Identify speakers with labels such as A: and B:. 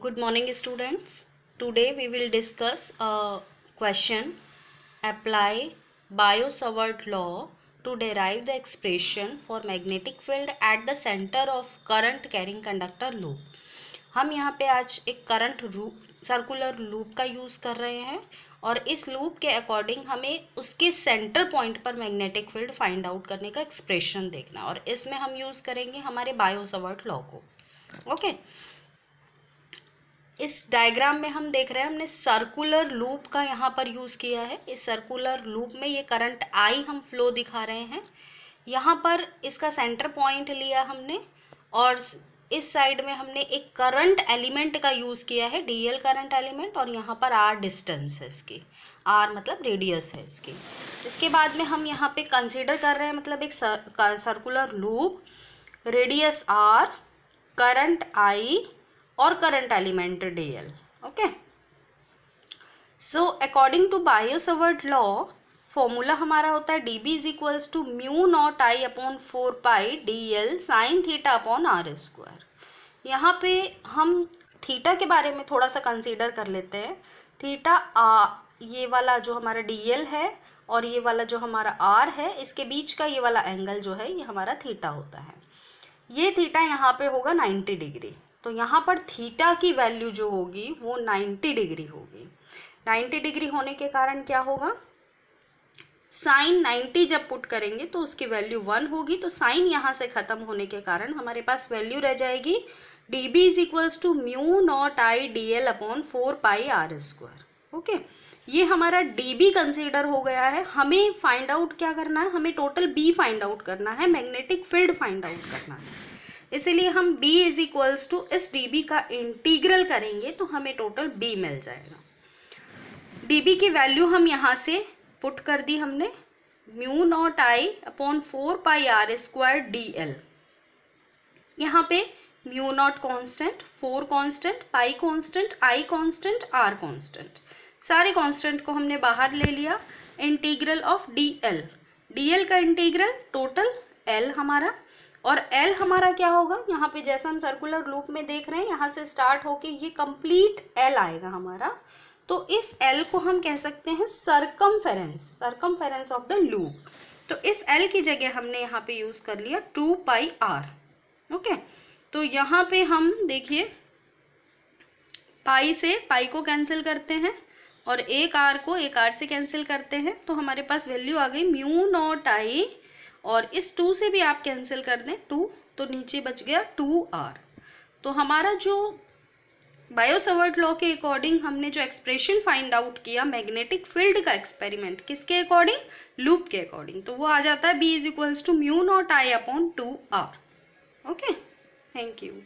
A: good morning students today we will discuss a question apply biot-savart law to derive the expression for magnetic field at the center of current carrying conductor loop हम यहाँ पे आज एक current रूप circular loop का use कर रहे हैं और इस लूप के अकॉर्डिंग हमें उसके सेंटर पॉइंट पर मैग्नेटिक फील्ड फाइंड आउट करने का एक्सप्रेशन देखना और इसमें हम यूज़ करेंगे हमारे बायोसवर्ट लॉ को ओके okay? इस डायग्राम में हम देख रहे हैं हमने सर्कुलर लूप का यहाँ पर यूज़ किया है इस सर्कुलर लूप में ये करंट आई हम फ्लो दिखा रहे हैं यहाँ पर इसका सेंटर पॉइंट लिया हमने और इस साइड में हमने एक करंट एलिमेंट का यूज़ किया है डी एल करंट एलिमेंट और यहाँ पर आर डिस्टेंस है इसकी आर मतलब रेडियस है इसकी इसके बाद में हम यहाँ पे कंसीडर कर रहे हैं मतलब एक sir, circular loop radius R current I और current element D L okay so according to Biot Savart law formula हमारा होता है D B is equals to mu naught I upon four pi D L sine theta upon R square यहाँ पे हम theta के बारे में थोड़ा सा कंसीडर कर लेते हैं थीटा आ ये वाला जो हमारा डी एल है और ये वाला जो हमारा आर है इसके बीच का ये वाला एंगल जो है ये हमारा थीटा होता है ये थीटा यहाँ पे होगा नाइन्टी डिग्री तो यहाँ पर थीटा की वैल्यू जो होगी वो 90 डिग्री होगी 90 डिग्री होने के कारण क्या होगा साइन 90 जब पुट करेंगे तो उसकी वैल्यू वन होगी तो साइन यहाँ से ख़त्म होने के कारण हमारे पास वैल्यू रह जाएगी D B is equals to mu naught I D L upon four pi R square okay ये हमारा डी बी कंसिडर हो गया है हमें फाइंड आउट क्या करना है हमें टोटल बी फाइंड आउट करना है मैग्नेटिक फील्ड फाइंड आउट करना है इसीलिए हम b इज इक्वल्स टू इस db का इंटीग्रल करेंगे तो हमें टोटल b मिल जाएगा db की वैल्यू हम यहाँ से पुट कर दी हमने mu naught I upon four pi R square D L यहाँ पे mu naught constant four constant pi constant I constant R constant सारे कांस्टेंट को हमने बाहर ले लिया integral of D L D L का इंटीग्रल टोटल एल हमारा और एल हमारा क्या होगा यहाँ पे जैसा हम सर्कुलर लूप में देख रहे हैं यहाँ से स्टार्ट होके ये कंप्लीट एल आएगा हमारा तो इस एल को हम कह सकते हैं circumference of the loop तो इस एल की जगह हमने यहाँ पे यूज़ कर लिया टू पाई आर ओके तो यहाँ पे हम देखिए पाई से पाई को कैंसिल करते हैं और एक आर को एक आर से कैंसिल करते हैं तो हमारे पास वैल्यू आ गई म्यू नॉट आई और इस टू से भी आप कैंसिल कर दें टू तो नीचे बच गया टू आर तो हमारा जो बायोसवर्ट लॉ के अकॉर्डिंग हमने जो एक्सप्रेशन फाइंड आउट किया मैग्नेटिक फील्ड का एक्सपेरिमेंट किसके अकॉर्डिंग लूप के अकॉर्डिंग तो वो आ जाता है B is equals to mu naught I upon two R okay thank you